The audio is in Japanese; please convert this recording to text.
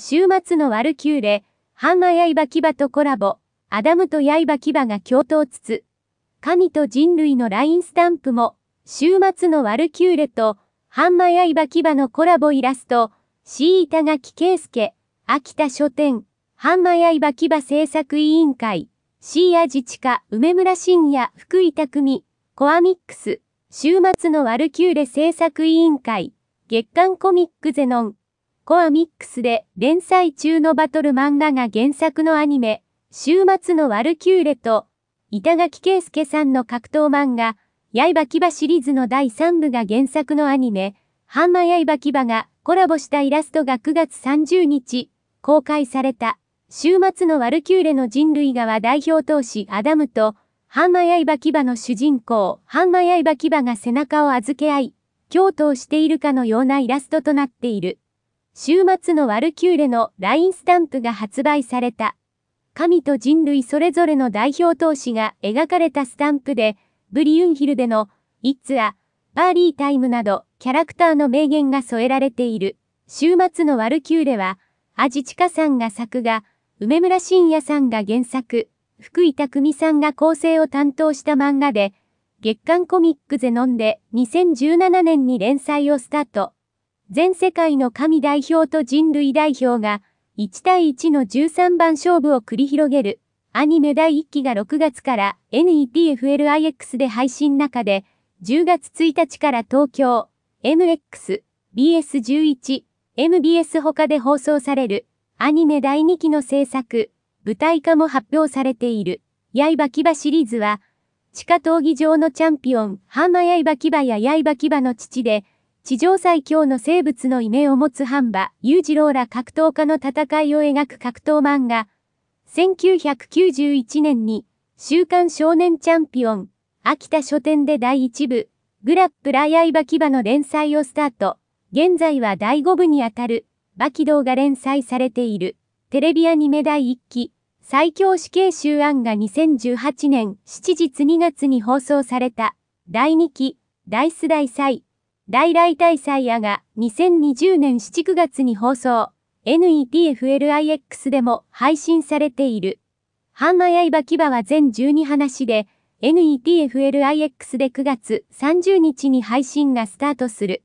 週末のワルキューレ、ハンマ刃牙とコラボ、アダムと刃牙が共闘つつ、神と人類のラインスタンプも、週末のワルキューレと、ハンマ刃牙のコラボイラスト、キケ垣スケ、秋田書店、ハンマ刃牙制作委員会、ーや自治家、梅村信也、福井匠、コアミックス、週末のワルキューレ制作委員会、月刊コミックゼノン、コアミックスで連載中のバトル漫画が原作のアニメ、週末のワルキューレと、板垣圭介さんの格闘漫画、刃牙シリーズの第3部が原作のアニメ、ハンマ刃牙がコラボしたイラストが9月30日、公開された、週末のワルキューレの人類側代表投資アダムと、ハンマ刃牙の主人公、ハンマ刃牙が背中を預け合い、共闘しているかのようなイラストとなっている。週末のワルキューレの LINE スタンプが発売された。神と人類それぞれの代表投資が描かれたスタンプで、ブリュンヒルでの、イッツア、パーリータイムなど、キャラクターの名言が添えられている。週末のワルキューレは、アジチカさんが作画、梅村信也さんが原作、福井匠さんが構成を担当した漫画で、月刊コミックゼノンで2017年に連載をスタート。全世界の神代表と人類代表が、1対1の13番勝負を繰り広げる、アニメ第1期が6月から NETFLIX で配信中で、10月1日から東京、MX、BS11、MBS 他で放送される、アニメ第2期の制作、舞台化も発表されている、刃牙シリーズは、地下闘技場のチャンピオン、ハマ刃牙や刃牙の父で、地上最強の生物の異名を持つハユー裕次郎ら格闘家の戦いを描く格闘漫画。1991年に、週刊少年チャンピオン、秋田書店で第1部、グラップライイアバキバの連載をスタート。現在は第5部にあたる、バキ動が連載されている、テレビアニメ第1期、最強死刑囚案が2018年7日2月に放送された、第2期、ダイス大祭、大来大祭やが2020年7、9月に放送、NETFLIX でも配信されている。ハンマイバキ牙は全12話で、NETFLIX で9月30日に配信がスタートする。